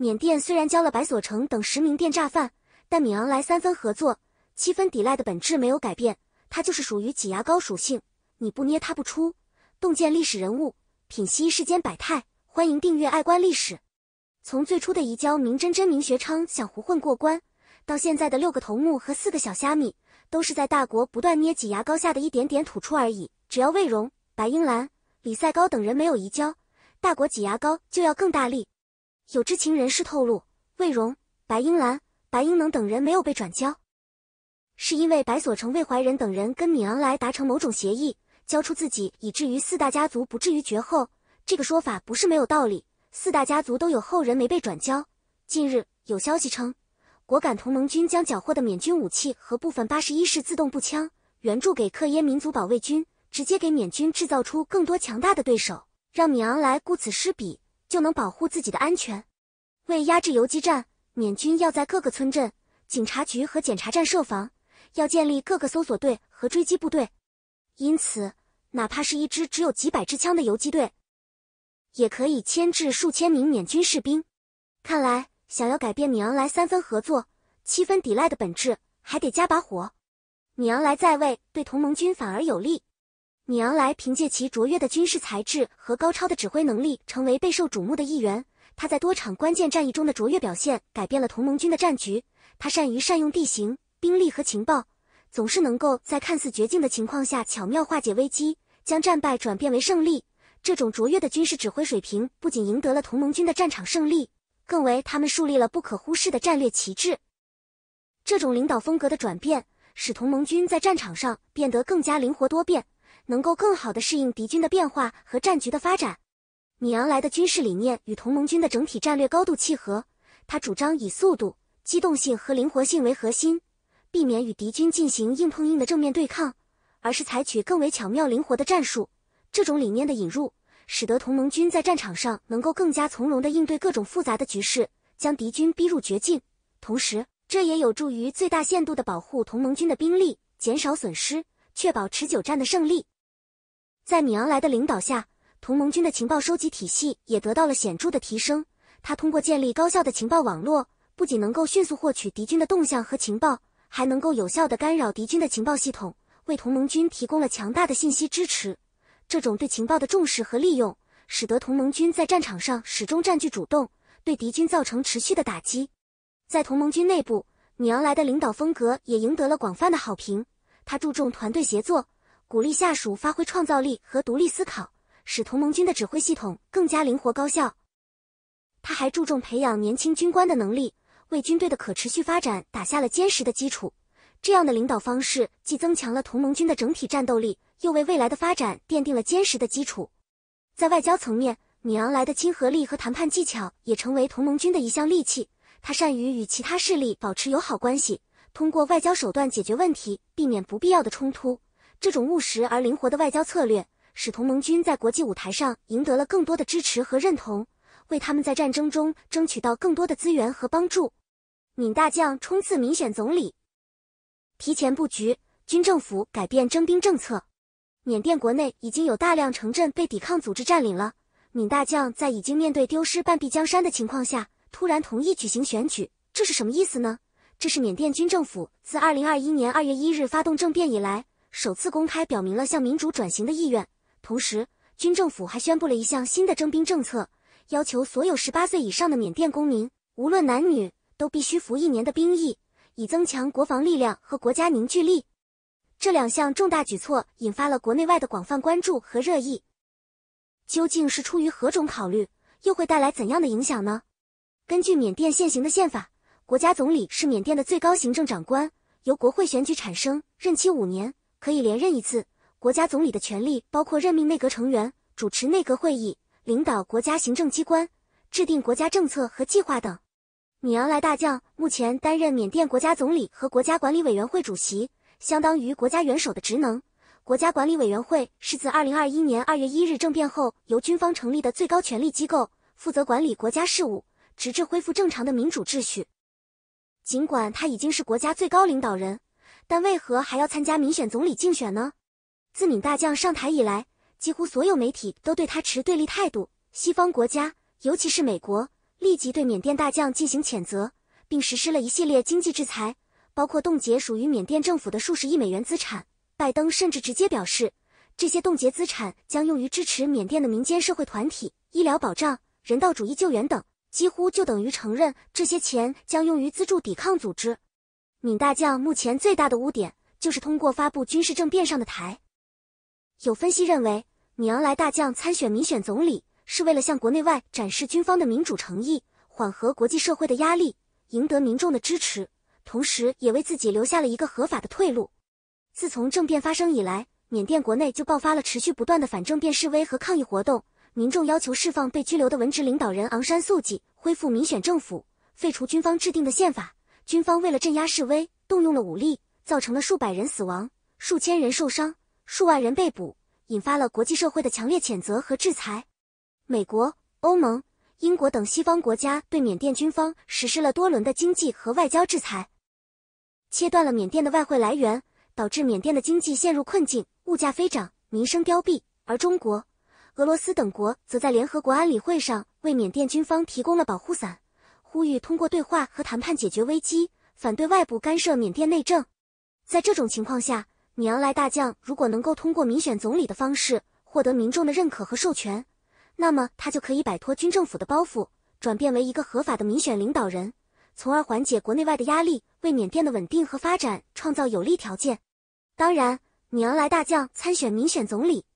缅甸虽然交了白所成等十名电诈犯，但米昂莱三分合作，七分抵赖的本质没有改变，他就是属于挤牙膏属性，你不捏他不出。洞见历史人物，品析世间百态，欢迎订阅爱观历史。从最初的移交明真真、明学昌想胡混过关，到现在的六个头目和四个小虾米，都是在大国不断捏挤牙膏下的一点点吐出而已。只要魏荣、白英兰、李赛高等人没有移交，大国挤牙膏就要更大力。有知情人士透露，魏荣、白英兰、白英能等人没有被转交，是因为白所成、魏怀仁等人跟米昂莱达成某种协议，交出自己，以至于四大家族不至于绝后。这个说法不是没有道理。四大家族都有后人没被转交。近日有消息称，果敢同盟军将缴获的缅军武器和部分八十一式自动步枪援助给克耶民族保卫军，直接给缅军制造出更多强大的对手，让米昂莱顾此失彼。就能保护自己的安全。为压制游击战，缅军要在各个村镇、警察局和检查站设防，要建立各个搜索队和追击部队。因此，哪怕是一支只有几百支枪的游击队，也可以牵制数千名缅军士兵。看来，想要改变米昂莱三分合作、七分抵赖的本质，还得加把火。米昂莱在位对同盟军反而有利。米昂莱凭借其卓越的军事才智和高超的指挥能力，成为备受瞩目的一员。他在多场关键战役中的卓越表现，改变了同盟军的战局。他善于善用地形、兵力和情报，总是能够在看似绝境的情况下巧妙化解危机，将战败转变为胜利。这种卓越的军事指挥水平，不仅赢得了同盟军的战场胜利，更为他们树立了不可忽视的战略旗帜。这种领导风格的转变，使同盟军在战场上变得更加灵活多变。能够更好的适应敌军的变化和战局的发展。米昂莱的军事理念与同盟军的整体战略高度契合。他主张以速度、机动性和灵活性为核心，避免与敌军进行硬碰硬的正面对抗，而是采取更为巧妙灵活的战术。这种理念的引入，使得同盟军在战场上能够更加从容地应对各种复杂的局势，将敌军逼入绝境。同时，这也有助于最大限度地保护同盟军的兵力，减少损失，确保持久战的胜利。在米昂莱的领导下，同盟军的情报收集体系也得到了显著的提升。他通过建立高效的情报网络，不仅能够迅速获取敌军的动向和情报，还能够有效地干扰敌军的情报系统，为同盟军提供了强大的信息支持。这种对情报的重视和利用，使得同盟军在战场上始终占据主动，对敌军造成持续的打击。在同盟军内部，米昂莱的领导风格也赢得了广泛的好评。他注重团队协作。鼓励下属发挥创造力和独立思考，使同盟军的指挥系统更加灵活高效。他还注重培养年轻军官的能力，为军队的可持续发展打下了坚实的基础。这样的领导方式既增强了同盟军的整体战斗力，又为未来的发展奠定了坚实的基础。在外交层面，米昂莱的亲和力和谈判技巧也成为同盟军的一项利器。他善于与其他势力保持友好关系，通过外交手段解决问题，避免不必要的冲突。这种务实而灵活的外交策略，使同盟军在国际舞台上赢得了更多的支持和认同，为他们在战争中争取到更多的资源和帮助。闵大将冲刺民选总理，提前布局军政府改变征兵政策。缅甸国内已经有大量城镇被抵抗组织占领了。闵大将在已经面对丢失半壁江山的情况下，突然同意举行选举，这是什么意思呢？这是缅甸军政府自二零二一年二月一日发动政变以来。首次公开表明了向民主转型的意愿，同时军政府还宣布了一项新的征兵政策，要求所有十八岁以上的缅甸公民，无论男女，都必须服一年的兵役，以增强国防力量和国家凝聚力。这两项重大举措引发了国内外的广泛关注和热议。究竟是出于何种考虑，又会带来怎样的影响呢？根据缅甸现行的宪法，国家总理是缅甸的最高行政长官，由国会选举产生，任期五年。可以连任一次。国家总理的权力包括任命内阁成员、主持内阁会议、领导国家行政机关、制定国家政策和计划等。米昂莱大将目前担任缅甸国家总理和国家管理委员会主席，相当于国家元首的职能。国家管理委员会是自2021年2月1日政变后由军方成立的最高权力机构，负责管理国家事务，直至恢复正常的民主秩序。尽管他已经是国家最高领导人。但为何还要参加民选总理竞选呢？自敏大将上台以来，几乎所有媒体都对他持对立态度。西方国家，尤其是美国，立即对缅甸大将进行谴责，并实施了一系列经济制裁，包括冻结属于缅甸政府的数十亿美元资产。拜登甚至直接表示，这些冻结资产将用于支持缅甸的民间社会团体、医疗保障、人道主义救援等，几乎就等于承认这些钱将用于资助抵抗组织。闵大将目前最大的污点就是通过发布军事政变上的台。有分析认为，闵昂莱大将参选民选总理是为了向国内外展示军方的民主诚意，缓和国际社会的压力，赢得民众的支持，同时也为自己留下了一个合法的退路。自从政变发生以来，缅甸国内就爆发了持续不断的反政变示威和抗议活动，民众要求释放被拘留的文职领导人昂山素季，恢复民选政府，废除军方制定的宪法。军方为了镇压示威，动用了武力，造成了数百人死亡、数千人受伤、数万人被捕，引发了国际社会的强烈谴责和制裁。美国、欧盟、英国等西方国家对缅甸军方实施了多轮的经济和外交制裁，切断了缅甸的外汇来源，导致缅甸的经济陷入困境，物价飞涨，民生凋敝。而中国、俄罗斯等国则在联合国安理会上为缅甸军方提供了保护伞。呼吁通过对话和谈判解决危机，反对外部干涉缅甸内政。在这种情况下，米昂莱大将如果能够通过民选总理的方式获得民众的认可和授权，那么他就可以摆脱军政府的包袱，转变为一个合法的民选领导人，从而缓解国内外的压力，为缅甸的稳定和发展创造有利条件。当然，米昂莱大将参选民选总理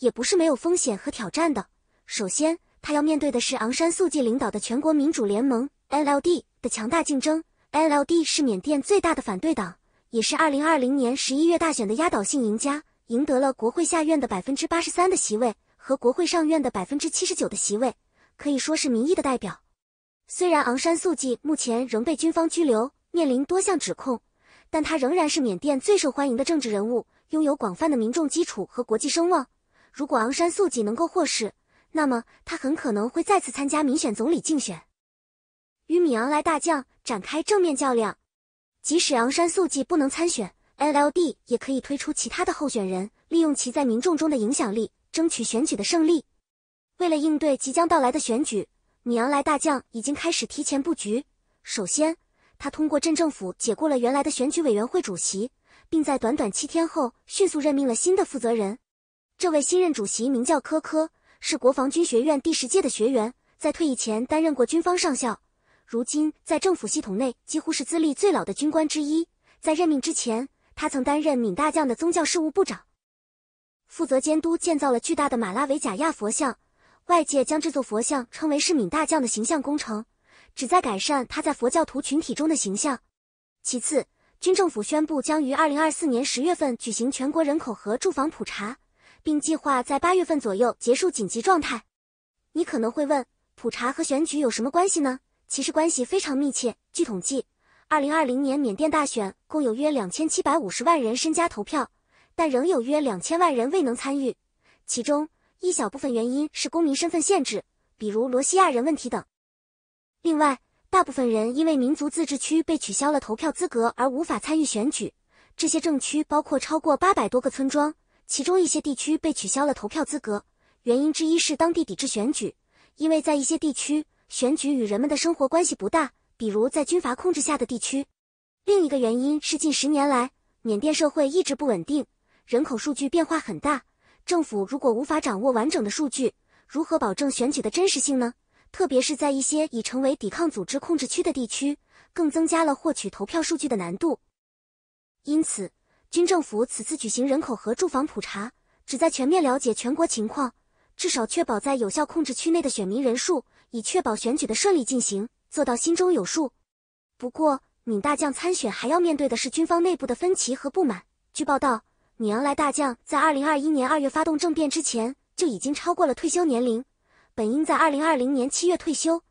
也不是没有风险和挑战的。首先，他要面对的是昂山素季领导的全国民主联盟 （NLD） 的强大竞争。NLD 是缅甸最大的反对党，也是2020年11月大选的压倒性赢家，赢得了国会下院的83%的席位和国会上院的79%的席位，可以说是民意的代表。虽然昂山素季目前仍被军方拘留，面临多项指控，但他仍然是缅甸最受欢迎的政治人物，拥有广泛的民众基础和国际声望。如果昂山素季能够获释，那么，他很可能会再次参加民选总理竞选，与米昂莱大将展开正面较量。即使昂山素季不能参选，NLD 也可以推出其他的候选人，利用其在民众中的影响力，争取选举的胜利。为了应对即将到来的选举，米昂莱大将已经开始提前布局。首先，他通过镇政府解雇了原来的选举委员会主席，并在短短七天后迅速任命了新的负责人。这位新任主席名叫科科。是国防军学院第十届的学员，在退役前担任过军方上校，如今在政府系统内几乎是资历最老的军官之一。在任命之前，他曾担任闽大将的宗教事务部长，负责监督建造了巨大的马拉维贾亚佛像。外界将这座佛像称为是闽大将的形象工程，旨在改善他在佛教徒群体中的形象。其次，军政府宣布将于二零二四年十月份举行全国人口和住房普查。并计划在八月份左右结束紧急状态。你可能会问，普查和选举有什么关系呢？其实关系非常密切。据统计，二零二零年缅甸大选共有约两千七百五十万人身家投票，但仍有约两千万人未能参与。其中一小部分原因是公民身份限制，比如罗西亚人问题等。另外，大部分人因为民族自治区被取消了投票资格而无法参与选举。这些政区包括超过八百多个村庄。其中一些地区被取消了投票资格，原因之一是当地抵制选举，因为在一些地区，选举与人们的生活关系不大，比如在军阀控制下的地区。另一个原因是近十年来，缅甸社会一直不稳定，人口数据变化很大，政府如果无法掌握完整的数据，如何保证选举的真实性呢？特别是在一些已成为抵抗组织控制区的地区，更增加了获取投票数据的难度。因此。军政府此次举行人口和住房普查，旨在全面了解全国情况，至少确保在有效控制区内的选民人数，以确保选举的顺利进行，做到心中有数。不过，闵大将参选还要面对的是军方内部的分歧和不满。据报道，闵昂莱大将在二零二一年二月发动政变之前就已经超过了退休年龄，本应在二零二零年七月退休，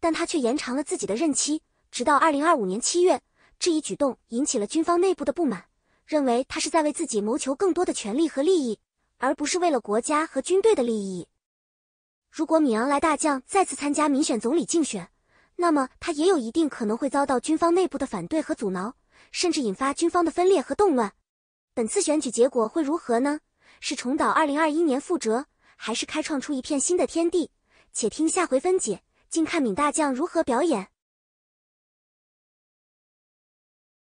但他却延长了自己的任期，直到二零二五年七月。这一举动引起了军方内部的不满。认为他是在为自己谋求更多的权利和利益，而不是为了国家和军队的利益。如果米昂莱大将再次参加民选总理竞选，那么他也有一定可能会遭到军方内部的反对和阻挠，甚至引发军方的分裂和动乱。本次选举结果会如何呢？是重蹈二零二一年覆辙，还是开创出一片新的天地？且听下回分解，静看米大将如何表演。